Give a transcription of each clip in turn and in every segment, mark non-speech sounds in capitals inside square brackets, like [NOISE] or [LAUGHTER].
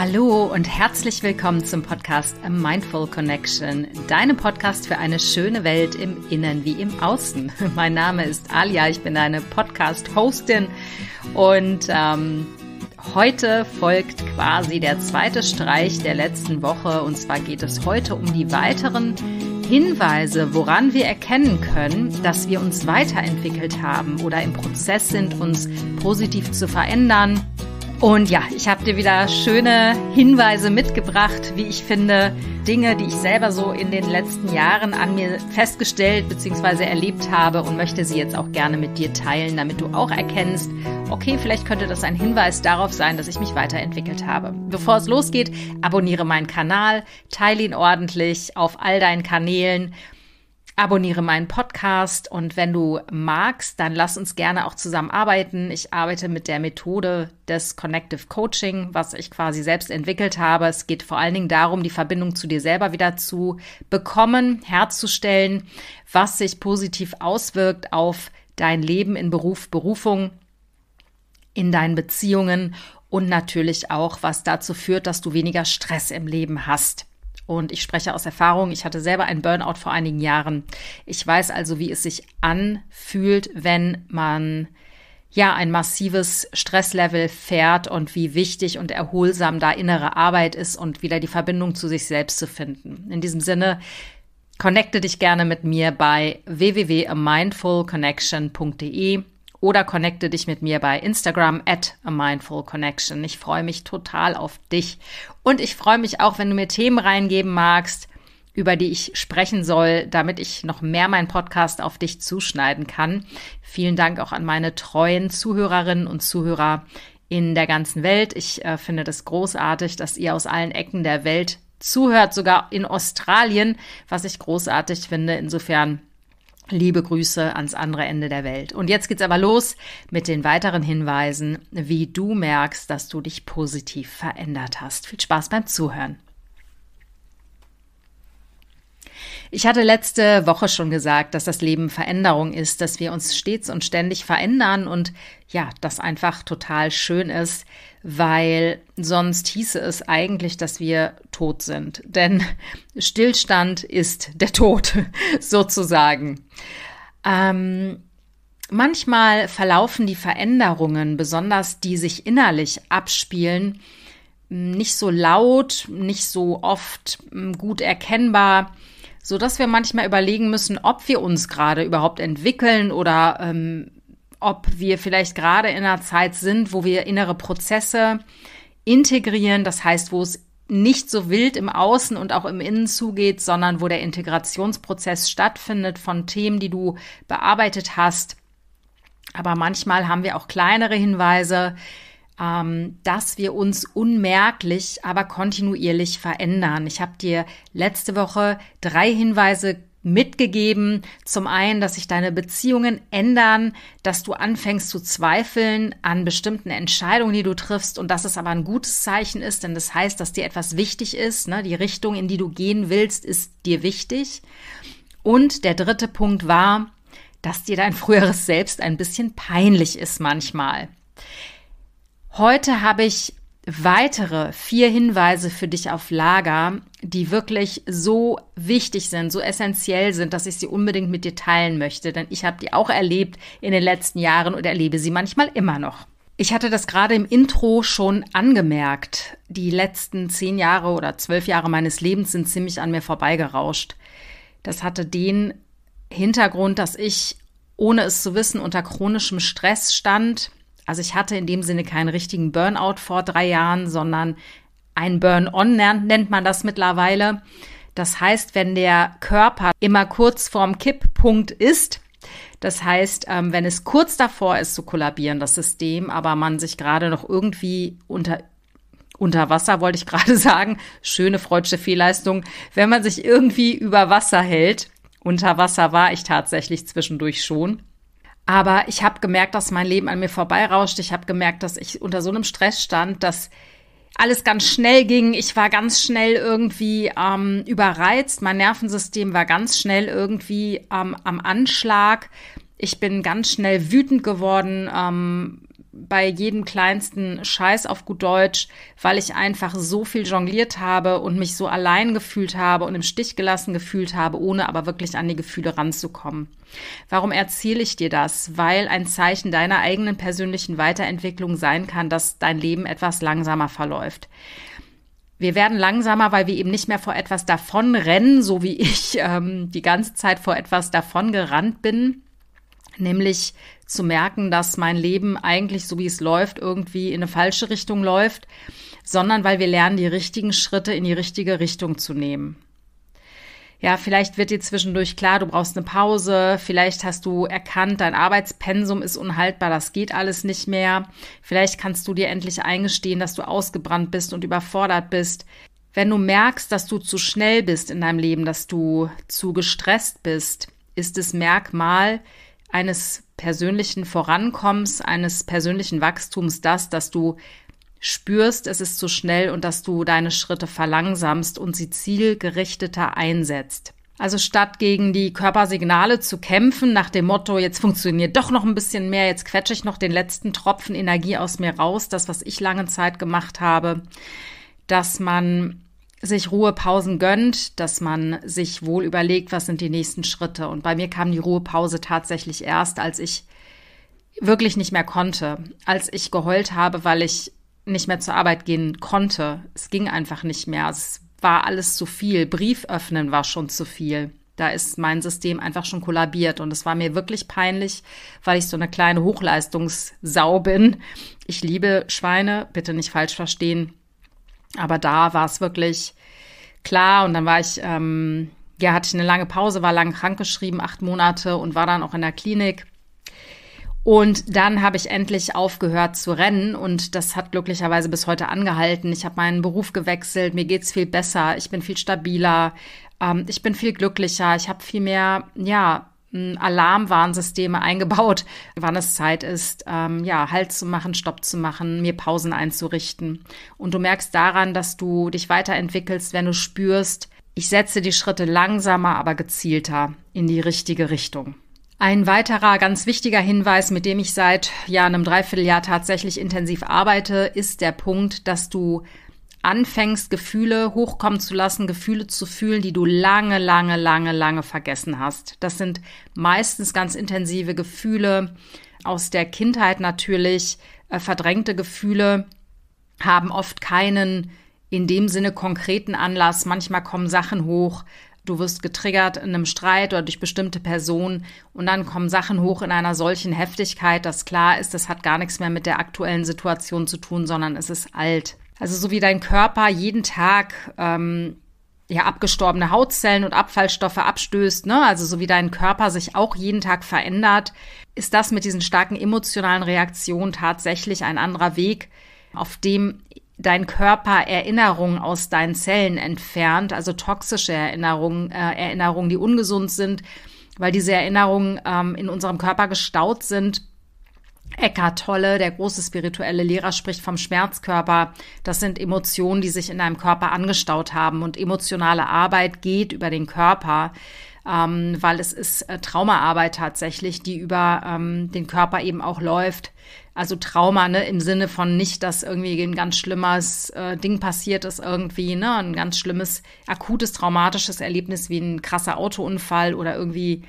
Hallo und herzlich willkommen zum Podcast A Mindful Connection, deinem Podcast für eine schöne Welt im Innen wie im Außen. [LAUGHS] Mein Name ist Alia, ich bin deine Podcast-Hostin und ähm, heute folgt quasi der zweite Streich der letzten Woche und zwar geht es heute um die weiteren Hinweise, woran wir erkennen können, dass wir uns weiterentwickelt haben oder im Prozess sind, uns positiv zu verändern und ja, ich habe dir wieder schöne Hinweise mitgebracht, wie ich finde, Dinge, die ich selber so in den letzten Jahren an mir festgestellt bzw. erlebt habe und möchte sie jetzt auch gerne mit dir teilen, damit du auch erkennst, okay, vielleicht könnte das ein Hinweis darauf sein, dass ich mich weiterentwickelt habe. Bevor es losgeht, abonniere meinen Kanal, teile ihn ordentlich auf all deinen Kanälen Abonniere meinen Podcast und wenn du magst, dann lass uns gerne auch zusammenarbeiten. Ich arbeite mit der Methode des Connective Coaching, was ich quasi selbst entwickelt habe. Es geht vor allen Dingen darum, die Verbindung zu dir selber wieder zu bekommen, herzustellen, was sich positiv auswirkt auf dein Leben in Beruf, Berufung, in deinen Beziehungen und natürlich auch, was dazu führt, dass du weniger Stress im Leben hast. Und ich spreche aus Erfahrung. Ich hatte selber einen Burnout vor einigen Jahren. Ich weiß also, wie es sich anfühlt, wenn man ja ein massives Stresslevel fährt und wie wichtig und erholsam da innere Arbeit ist und wieder die Verbindung zu sich selbst zu finden. In diesem Sinne, connecte dich gerne mit mir bei www.mindfulconnection.de oder connecte dich mit mir bei Instagram at a mindful connection. Ich freue mich total auf dich und ich freue mich auch, wenn du mir Themen reingeben magst, über die ich sprechen soll, damit ich noch mehr meinen Podcast auf dich zuschneiden kann. Vielen Dank auch an meine treuen Zuhörerinnen und Zuhörer in der ganzen Welt. Ich äh, finde das großartig, dass ihr aus allen Ecken der Welt zuhört, sogar in Australien, was ich großartig finde. Insofern Liebe Grüße ans andere Ende der Welt. Und jetzt geht's aber los mit den weiteren Hinweisen, wie du merkst, dass du dich positiv verändert hast. Viel Spaß beim Zuhören. Ich hatte letzte Woche schon gesagt, dass das Leben Veränderung ist, dass wir uns stets und ständig verändern und ja, das einfach total schön ist, weil sonst hieße es eigentlich, dass wir tot sind. Denn Stillstand ist der Tod, [LAUGHS] sozusagen. Ähm, manchmal verlaufen die Veränderungen, besonders die sich innerlich abspielen, nicht so laut, nicht so oft hm, gut erkennbar so dass wir manchmal überlegen müssen, ob wir uns gerade überhaupt entwickeln oder ähm, ob wir vielleicht gerade in einer Zeit sind, wo wir innere Prozesse integrieren, das heißt, wo es nicht so wild im Außen und auch im Innen zugeht, sondern wo der Integrationsprozess stattfindet von Themen, die du bearbeitet hast. Aber manchmal haben wir auch kleinere Hinweise, ähm, dass wir uns unmerklich, aber kontinuierlich verändern. Ich habe dir letzte Woche drei Hinweise mitgegeben. Zum einen, dass sich deine Beziehungen ändern, dass du anfängst zu zweifeln an bestimmten Entscheidungen, die du triffst und dass es aber ein gutes Zeichen ist, denn das heißt, dass dir etwas wichtig ist. Ne? Die Richtung, in die du gehen willst, ist dir wichtig. Und der dritte Punkt war, dass dir dein früheres Selbst ein bisschen peinlich ist manchmal. Heute habe ich weitere vier Hinweise für dich auf Lager, die wirklich so wichtig sind, so essentiell sind, dass ich sie unbedingt mit dir teilen möchte, denn ich habe die auch erlebt in den letzten Jahren und erlebe sie manchmal immer noch. Ich hatte das gerade im Intro schon angemerkt. Die letzten zehn Jahre oder zwölf Jahre meines Lebens sind ziemlich an mir vorbeigerauscht. Das hatte den Hintergrund, dass ich, ohne es zu wissen, unter chronischem Stress stand, also ich hatte in dem Sinne keinen richtigen Burnout vor drei Jahren, sondern ein Burn-on nennt man das mittlerweile. Das heißt, wenn der Körper immer kurz vorm Kipppunkt ist, das heißt, ähm, wenn es kurz davor ist zu kollabieren, das System, aber man sich gerade noch irgendwie unter unter Wasser wollte ich [LAUGHS] gerade sagen, schöne freudsche Fehlleistung, wenn man sich irgendwie über Wasser hält. Unter Wasser war ich tatsächlich zwischendurch schon. Aber ich habe gemerkt, dass mein Leben an mir vorbeirauscht. Ich habe gemerkt, dass ich unter so einem Stress stand, dass alles ganz schnell ging. Ich war ganz schnell irgendwie ähm, überreizt. Mein Nervensystem war ganz schnell irgendwie ähm, am Anschlag. Ich bin ganz schnell wütend geworden. Ähm, bei jedem kleinsten Scheiß auf gut Deutsch, weil ich einfach so viel jongliert habe und mich so allein gefühlt habe und im Stich gelassen gefühlt habe, ohne aber wirklich an die Gefühle ranzukommen. Warum erzähle ich dir das? Weil ein Zeichen deiner eigenen persönlichen Weiterentwicklung sein kann, dass dein Leben etwas langsamer verläuft. Wir werden langsamer, weil wir eben nicht mehr vor etwas davonrennen, so wie ich ähm, die ganze Zeit vor etwas davongerannt bin nämlich zu merken, dass mein Leben eigentlich, so wie es läuft, irgendwie in eine falsche Richtung läuft, sondern weil wir lernen, die richtigen Schritte in die richtige Richtung zu nehmen. Ja, vielleicht wird dir zwischendurch klar, du brauchst eine Pause, vielleicht hast du erkannt, dein Arbeitspensum ist unhaltbar, das geht alles nicht mehr, vielleicht kannst du dir endlich eingestehen, dass du ausgebrannt bist und überfordert bist, wenn du merkst, dass du zu schnell bist in deinem Leben, dass du zu gestresst bist, ist es Merkmal, eines persönlichen Vorankommens, eines persönlichen Wachstums das, dass du spürst, es ist zu schnell und dass du deine Schritte verlangsamst und sie zielgerichteter einsetzt. Also statt gegen die Körpersignale zu kämpfen, nach dem Motto, jetzt funktioniert doch noch ein bisschen mehr, jetzt quetsche ich noch den letzten Tropfen Energie aus mir raus, das, was ich lange Zeit gemacht habe, dass man sich Ruhepausen gönnt, dass man sich wohl überlegt, was sind die nächsten Schritte. Und bei mir kam die Ruhepause tatsächlich erst, als ich wirklich nicht mehr konnte, als ich geheult habe, weil ich nicht mehr zur Arbeit gehen konnte. Es ging einfach nicht mehr. Also es war alles zu viel. Brief öffnen war schon zu viel. Da ist mein System einfach schon kollabiert und es war mir wirklich peinlich, weil ich so eine kleine Hochleistungssau bin. Ich liebe Schweine, bitte nicht falsch verstehen. Aber da war es wirklich klar und dann war ich, ähm, ja, hatte ich eine lange Pause, war lang krankgeschrieben, acht Monate und war dann auch in der Klinik. Und dann habe ich endlich aufgehört zu rennen und das hat glücklicherweise bis heute angehalten. Ich habe meinen Beruf gewechselt, mir geht's viel besser, ich bin viel stabiler, ähm, ich bin viel glücklicher, ich habe viel mehr, ja, ähm, Alarmwarnsysteme eingebaut, [LAUGHS] wann es Zeit ist, ähm, ja, Halt zu machen, Stopp zu machen, mir Pausen einzurichten. Und du merkst daran, dass du dich weiterentwickelst, wenn du spürst, ich setze die Schritte langsamer, aber gezielter in die richtige Richtung. Ein weiterer ganz wichtiger Hinweis, mit dem ich seit ja, einem Dreivierteljahr tatsächlich intensiv arbeite, ist der Punkt, dass du anfängst, Gefühle hochkommen zu lassen, Gefühle zu fühlen, die du lange, lange, lange, lange vergessen hast. Das sind meistens ganz intensive Gefühle aus der Kindheit natürlich. Äh, verdrängte Gefühle haben oft keinen in dem Sinne konkreten Anlass. Manchmal kommen Sachen hoch, du wirst getriggert in einem Streit oder durch bestimmte Personen und dann kommen Sachen hoch in einer solchen Heftigkeit, dass klar ist, das hat gar nichts mehr mit der aktuellen Situation zu tun, sondern es ist alt. Also so wie dein Körper jeden Tag ähm, ja abgestorbene Hautzellen und Abfallstoffe abstößt, ne? Also so wie dein Körper sich auch jeden Tag verändert, ist das mit diesen starken emotionalen Reaktionen tatsächlich ein anderer Weg, auf dem dein Körper Erinnerungen aus deinen Zellen entfernt, also toxische Erinnerungen, äh, Erinnerungen, die ungesund sind, weil diese Erinnerungen ähm, in unserem Körper gestaut sind Eckart Tolle, der große spirituelle Lehrer, spricht vom Schmerzkörper. Das sind Emotionen, die sich in einem Körper angestaut haben. Und emotionale Arbeit geht über den Körper, ähm, weil es ist äh, Traumaarbeit tatsächlich, die über ähm, den Körper eben auch läuft. Also Trauma ne, im Sinne von nicht, dass irgendwie ein ganz schlimmes äh, Ding passiert ist, irgendwie ne, ein ganz schlimmes, akutes, traumatisches Erlebnis wie ein krasser Autounfall oder irgendwie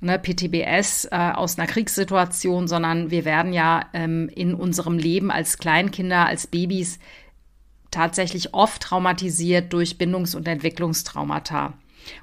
ne, PTBS äh, aus einer Kriegssituation, sondern wir werden ja ähm, in unserem Leben als Kleinkinder, als Babys tatsächlich oft traumatisiert durch Bindungs- und Entwicklungstraumata.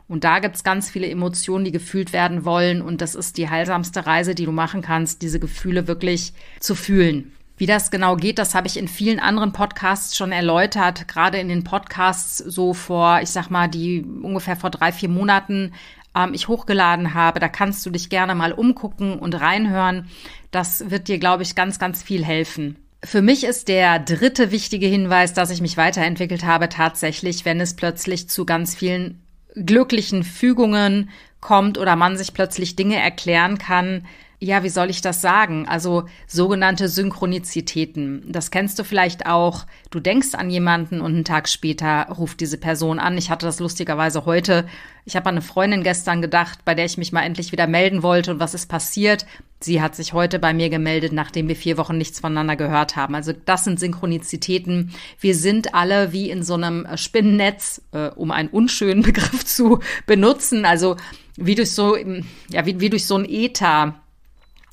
Und da gibt es ganz viele Emotionen, die gefühlt werden wollen. Und das ist die heilsamste Reise, die du machen kannst, diese Gefühle wirklich zu fühlen. Wie das genau geht, das habe ich in vielen anderen Podcasts schon erläutert. Gerade in den Podcasts so vor, ich sag mal, die ungefähr vor drei, vier Monaten ähm, ich hochgeladen habe. Da kannst du dich gerne mal umgucken und reinhören. Das wird dir, glaube ich, ganz, ganz viel helfen. Für mich ist der dritte wichtige Hinweis, dass ich mich weiterentwickelt habe, tatsächlich, wenn es plötzlich zu ganz vielen glücklichen Fügungen kommt oder man sich plötzlich Dinge erklären kann, ja, wie soll ich das sagen? Also sogenannte Synchronizitäten. Das kennst du vielleicht auch. Du denkst an jemanden und einen Tag später ruft diese Person an. Ich hatte das lustigerweise heute. Ich habe an eine Freundin gestern gedacht, bei der ich mich mal endlich wieder melden wollte und was ist passiert? Sie hat sich heute bei mir gemeldet, nachdem wir vier Wochen nichts voneinander gehört haben. Also das sind Synchronizitäten. Wir sind alle wie in so einem Spinnennetz, äh, um einen unschönen [LAUGHS] Begriff zu benutzen. Also wie durch so, ja, wie, wie durch so ein Ether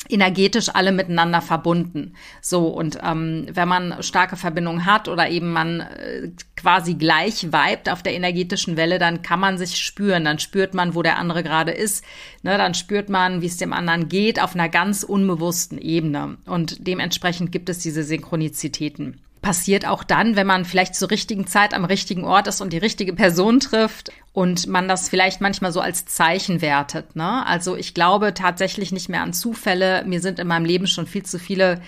energetisch alle miteinander verbunden. So, und ähm, wenn man starke Verbindungen hat oder eben man äh, quasi gleich vibet auf der energetischen Welle, dann kann man sich spüren, dann spürt man, wo der andere gerade ist, ne, dann spürt man, wie es dem anderen geht, auf einer ganz unbewussten Ebene. Und dementsprechend gibt es diese Synchronizitäten passiert auch dann, wenn man vielleicht zur richtigen Zeit am richtigen Ort ist und die richtige Person trifft und man das vielleicht manchmal so als Zeichen wertet. Ne? Also ich glaube tatsächlich nicht mehr an Zufälle. Mir sind in meinem Leben schon viel zu viele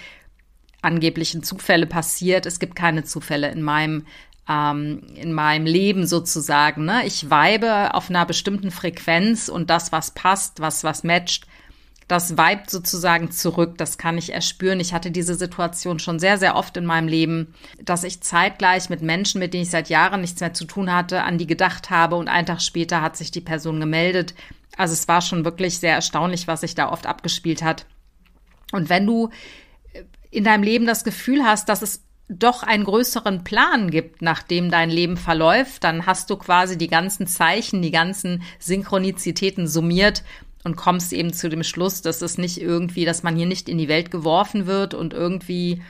angeblichen Zufälle passiert. Es gibt keine Zufälle in meinem ähm, in meinem Leben sozusagen. Ne? Ich weibe auf einer bestimmten Frequenz und das, was passt, was was matcht, das weibt sozusagen zurück. Das kann ich erspüren. Ich hatte diese Situation schon sehr, sehr oft in meinem Leben, dass ich zeitgleich mit Menschen, mit denen ich seit Jahren nichts mehr zu tun hatte, an die gedacht habe und einen Tag später hat sich die Person gemeldet. Also es war schon wirklich sehr erstaunlich, was sich da oft abgespielt hat. Und wenn du in deinem Leben das Gefühl hast, dass es doch einen größeren Plan gibt, nachdem dein Leben verläuft, dann hast du quasi die ganzen Zeichen, die ganzen Synchronizitäten summiert und kommst eben zu dem Schluss, dass es nicht irgendwie, dass man hier nicht in die Welt geworfen wird und irgendwie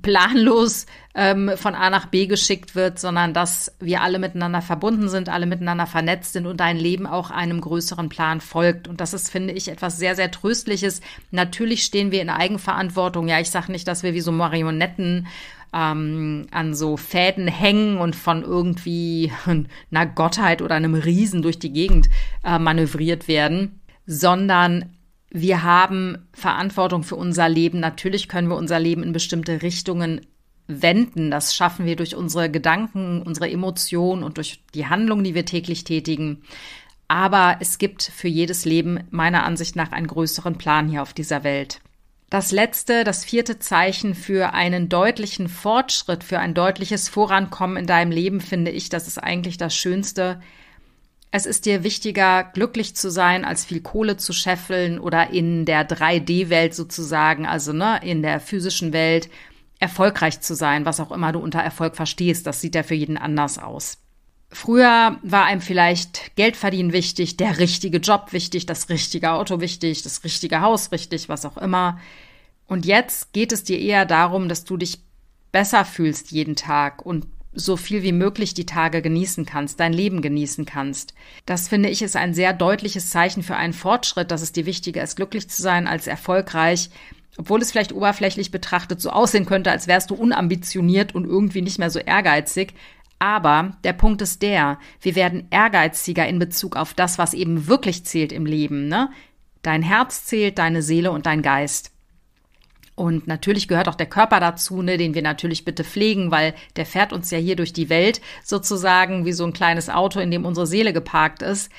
planlos ähm, von A nach B geschickt wird, sondern dass wir alle miteinander verbunden sind, alle miteinander vernetzt sind und dein Leben auch einem größeren Plan folgt. Und das ist, finde ich, etwas sehr, sehr Tröstliches. Natürlich stehen wir in Eigenverantwortung. Ja, ich sage nicht, dass wir wie so Marionetten ähm, an so Fäden hängen und von irgendwie [LAUGHS] einer Gottheit oder einem Riesen durch die Gegend äh, manövriert werden sondern wir haben Verantwortung für unser Leben. Natürlich können wir unser Leben in bestimmte Richtungen wenden. Das schaffen wir durch unsere Gedanken, unsere Emotionen und durch die Handlungen, die wir täglich tätigen. Aber es gibt für jedes Leben meiner Ansicht nach einen größeren Plan hier auf dieser Welt. Das letzte, das vierte Zeichen für einen deutlichen Fortschritt, für ein deutliches Vorankommen in deinem Leben finde ich, das ist eigentlich das Schönste, es ist dir wichtiger, glücklich zu sein, als viel Kohle zu scheffeln oder in der 3D-Welt sozusagen, also ne, in der physischen Welt erfolgreich zu sein, was auch immer du unter Erfolg verstehst. Das sieht ja für jeden anders aus. Früher war einem vielleicht Geldverdienen wichtig, der richtige Job wichtig, das richtige Auto wichtig, das richtige Haus richtig, was auch immer. Und jetzt geht es dir eher darum, dass du dich besser fühlst jeden Tag und so viel wie möglich die Tage genießen kannst, dein Leben genießen kannst. Das finde ich ist ein sehr deutliches Zeichen für einen Fortschritt, dass es dir wichtiger ist, glücklich zu sein als erfolgreich, obwohl es vielleicht oberflächlich betrachtet so aussehen könnte, als wärst du unambitioniert und irgendwie nicht mehr so ehrgeizig. Aber der Punkt ist der, wir werden ehrgeiziger in Bezug auf das, was eben wirklich zählt im Leben. Ne? Dein Herz zählt, deine Seele und dein Geist. Und natürlich gehört auch der Körper dazu, ne, den wir natürlich bitte pflegen, weil der fährt uns ja hier durch die Welt sozusagen wie so ein kleines Auto, in dem unsere Seele geparkt ist.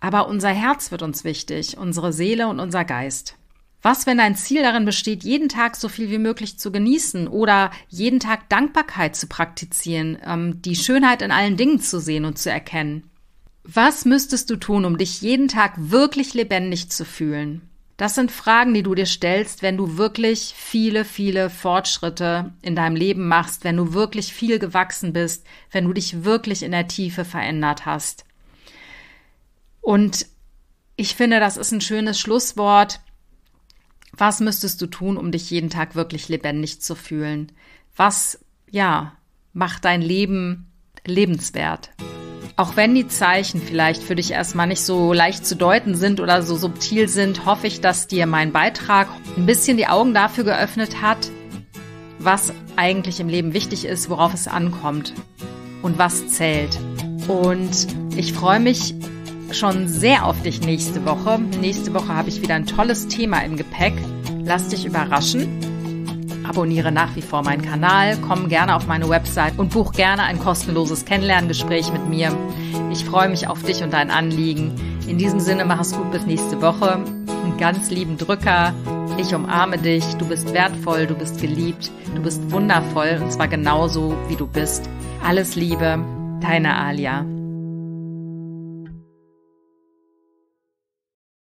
Aber unser Herz wird uns wichtig, unsere Seele und unser Geist. Was, wenn dein Ziel darin besteht, jeden Tag so viel wie möglich zu genießen oder jeden Tag Dankbarkeit zu praktizieren, ähm, die Schönheit in allen Dingen zu sehen und zu erkennen? Was müsstest du tun, um dich jeden Tag wirklich lebendig zu fühlen? Das sind Fragen, die du dir stellst, wenn du wirklich viele, viele Fortschritte in deinem Leben machst, wenn du wirklich viel gewachsen bist, wenn du dich wirklich in der Tiefe verändert hast. Und ich finde, das ist ein schönes Schlusswort. Was müsstest du tun, um dich jeden Tag wirklich lebendig zu fühlen? Was, ja, macht dein Leben lebenswert? Auch wenn die Zeichen vielleicht für dich erstmal nicht so leicht zu deuten sind oder so subtil sind, hoffe ich, dass dir mein Beitrag ein bisschen die Augen dafür geöffnet hat, was eigentlich im Leben wichtig ist, worauf es ankommt und was zählt. Und ich freue mich schon sehr auf dich nächste Woche. Nächste Woche habe ich wieder ein tolles Thema im Gepäck. Lass dich überraschen. Abonniere nach wie vor meinen Kanal, komm gerne auf meine Website und buch gerne ein kostenloses Kennenlerngespräch mit mir. Ich freue mich auf dich und dein Anliegen. In diesem Sinne, mach es gut bis nächste Woche. Einen ganz lieben Drücker. Ich umarme dich. Du bist wertvoll, du bist geliebt, du bist wundervoll und zwar genauso, wie du bist. Alles Liebe, deine Alia.